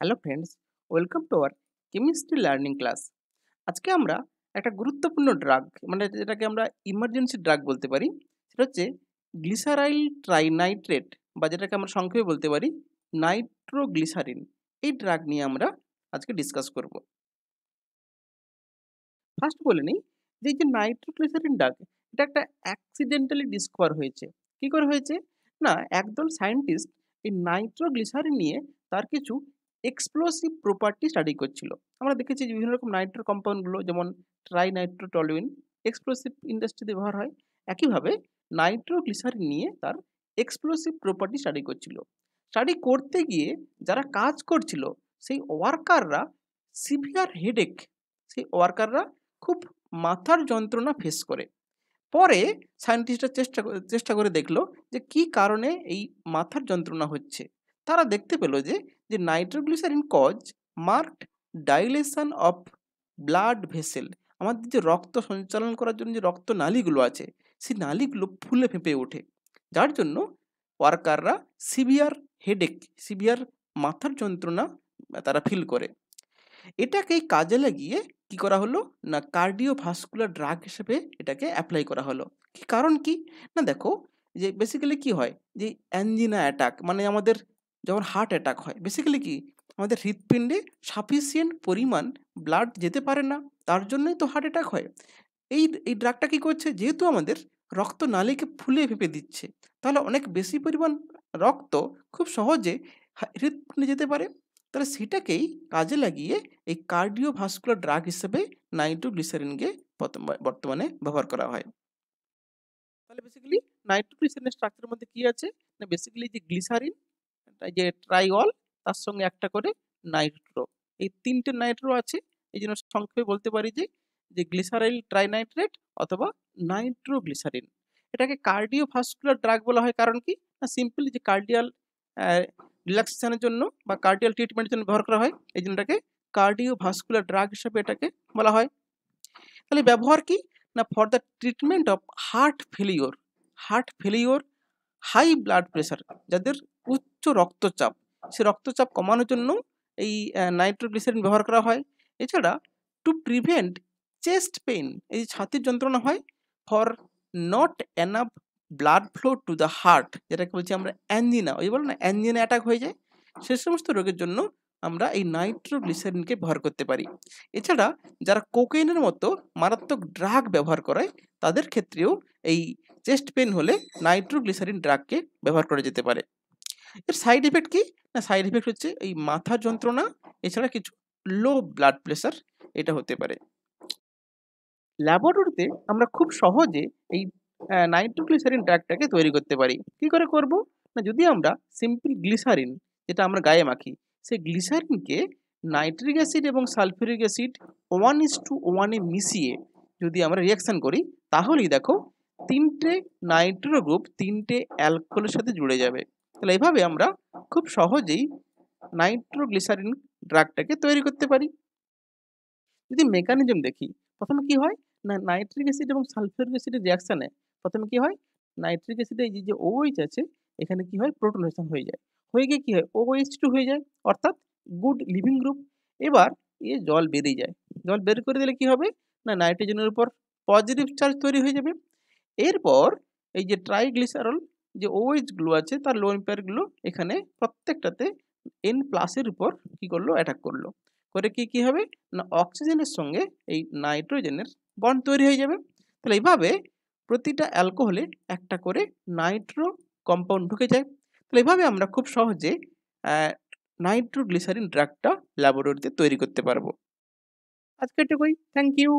hello friends welcome to our chemistry learning class আজকে আমরা একটা গুরুত্বপূর্ণ ড্রাগ মানে যেটাকে আমরা ইমার্জেন্সি ড্রাগ বলতে পারি সেটা হচ্ছে গ্লিসারাইল ট্রাইনাইট্রেট বা যেটাকে আমরা সংক্ষেপে বলতে পারি নাইট্রোগ্লিসারিন এই ড্রাগ নিয়ে আমরা আজকে ডিসকাস করব ফার্স্ট বলে নিই যে এই যে নাইট্রোগ্লিসারিন ড্রাগ এটা একটা অ্যাক্সিডেন্টালি ডিসকভার হয়েছে কী করে হয়েছে না একদল সায়েন্টিস্ট এই নাইট্রোগ্লিসারিন নিয়ে তার কিছু এক্সপ্লোসিভ প্রপার্টি স্টাডি করছিল আমরা দেখেছি বিভিন্ন রকম নাইট্রো কম্পাউন্ডগুলো যেমন ট্রাই নাইট্রো টলুইন এক্সপ্লোসিভ ইন্ডাস্ট্রিতে ব্যবহার হয় একইভাবে নাইট্রোগ্লিসারিন নিয়ে তার এক্সপ্লোসিভ প্রপার্টি স্টাডি করছিল স্টাডি করতে গিয়ে যারা কাজ করছিল সেই ওয়ার্কাররা সিভিয়ার হেডেক সেই ওয়ার্কাররা খুব মাথার যন্ত্রণা ফেস করে পরে সায়েন্টিস্টরা চেষ্টা চেষ্টা করে দেখলো যে কি কারণে এই মাথার যন্ত্রণা হচ্ছে তারা দেখতে পেলো যে যে nitroglycerin cause marked dilation of blood vessel আমাদের যে রক্ত সঞ্চালন করার জন্য যে রক্ত নালিগুলো আছে সেই নালিগুলো ফুলে ফেঁপে ওঠে যার জন্য ওয়ার্কাররা সিভিয়ার হেডেক সিভিয়ার মাথার যন্ত্রণা তারা ফিল করে এটাকে কাজে লাগিয়ে কি করা হলো না ভাস্কুলার ড্রাগ হিসেবে এটাকে অ্যাপ্লাই করা হলো কি কারণ কি না দেখো যে বেসিক্যালি কি হয় যে অ্যাঞ্জিনা অ্যাটাক মানে আমাদের যখন হার্ট অ্যাটাক হয় বেসিক্যালি কি আমাদের হৃৎপিণ্ডে সাফিসিয়েন্ট পরিমাণ ব্লাড যেতে পারে না তার জন্যই তো হার্ট অ্যাটাক হয় এই এই ড্রাগটা কী করছে যেহেতু আমাদের রক্ত নালীকে ফুলে ফেপে দিচ্ছে তাহলে অনেক বেশি পরিমাণ রক্ত খুব সহজে হৃৎপিণ্ডে যেতে পারে তাহলে সেটাকেই কাজে লাগিয়ে এই কার্ডিও ভাস্কুলার ড্রাগ হিসেবে নাইট্রোগ্লিসারিনকে বর্তমানে ব্যবহার করা হয় তাহলে বেসিক্যালি নাইট্রোগ্লিসারিনের স্ট্রাকচারের মধ্যে কী আছে না বেসিক্যালি যে গ্লিসারিন যে ট্রাইওল তার সঙ্গে একটা করে নাইট্রো এই তিনটে নাইট্রো আছে এই জন্য সংক্ষেপে বলতে পারি যে যে গ্লিসারাইল ট্রাইনাইট্রেট অথবা নাইট্রোগ্লিসারিন এটাকে কার্ডিওভাস্কুলার ড্রাগ বলা হয় কারণ কি না সিম্পলি যে কার্ডিয়াল রিল্যাক্সেশনের জন্য বা কার্ডিয়াল ট্রিটমেন্টের জন্য ব্যবহার করা হয় এই জন্য এটাকে কার্ডিওভাস্কুলার ড্রাগ হিসাবে এটাকে বলা হয় তাহলে ব্যবহার কি না for the treatment of heart failure heart failure high blood pressure যাদের উচ্চ রক্তচাপ সে রক্তচাপ কমানোর জন্য এই নাইট্রোগ্লিসারিন ব্যবহার করা হয় এছাড়া টু প্রিভেন্ট চেস্ট পেইন এই ছাতির যন্ত্রণা হয় for not enough blood flow to the heart যেটাকে বলছি আমরা অ্যানজিনা ওই বলো না অ্যানজিনা অ্যাটাক হয়ে যায় সে সমস্ত রোগের জন্য আমরা এই নাইট্রোগ্লিসারিনকে ব্যবহার করতে পারি এছাড়া যারা কোকেইনের মতো মারাত্মক ড্রাগ ব্যবহার করে তাদের ক্ষেত্রেও এই চেস্ট পেন হলে নাইট্রোগ্লিসারিন ড্রাগকে ব্যবহার করা যেতে পারে এর সাইড এফেক্ট কি না সাইড এফেক্ট হচ্ছে এই মাথা যন্ত্রণা এছাড়া কিছু লো ব্লাড প্রেশার এটা হতে পারে ল্যাবরেটরিতে আমরা খুব সহজে এই নাইট্রোগ্লিসারিন ড্রাগটাকে তৈরি করতে পারি কি করে করব না যদি আমরা সিম্পল গ্লিসারিন যেটা আমরা গায়ে মাখি সেই গ্লিসারিনকে নাইট্রিক অ্যাসিড এবং sulphuric acid one is to ওয়ানে মিশিয়ে যদি আমরা রিয়াকশান করি তাহলেই দেখো তিনটে নাইট্রো গ্রুপ তিনটে অ্যালকোহলের সাথে জুড়ে যাবে তাহলে এভাবে আমরা খুব সহজেই নাইট্রোগ্লিসারিন ড্রাগটাকে তৈরি করতে পারি যদি মেকানিজম দেখি প্রথমে কি হয় না নাইট্রিক অ্যাসিড এবং সালফিউরিক অ্যাসিডের রিয়াকশানে প্রথমে কি হয় নাইট্রিক অ্যাসিডে এই যে ওএইচ আছে এখানে কি হয় প্রোটোনেশন হয়ে যায় হয়ে গিয়ে কী হয় ওএইচ টু হয়ে যায় অর্থাৎ গুড লিভিং গ্রুপ এবার এ জল বেরিয়ে যায় জল বের করে দিলে কি হবে না নাইট্রোজেনের উপর পজিটিভ চার্জ তৈরি হয়ে যাবে এরপর এই যে ট্রাইগ্লিসারল যে ওএইচগুলো আছে তার লোন পেয়ারগুলো এখানে প্রত্যেকটাতে এন প্লাসের উপর কী করলো অ্যাটাক করলো করে কি কি হবে না অক্সিজেনের সঙ্গে এই নাইট্রোজেনের বন্ড তৈরি হয়ে যাবে তাহলে এইভাবে প্রতিটা অ্যালকোহলে একটা করে নাইট্রো কম্পাউন্ড ঢুকে যায় তাহলে এইভাবে আমরা খুব সহজে নাইট্রোগ্লিসারিন ড্রাগটা ল্যাবরেটরিতে তৈরি করতে পারবো আজকে এটুকুই থ্যাংক ইউ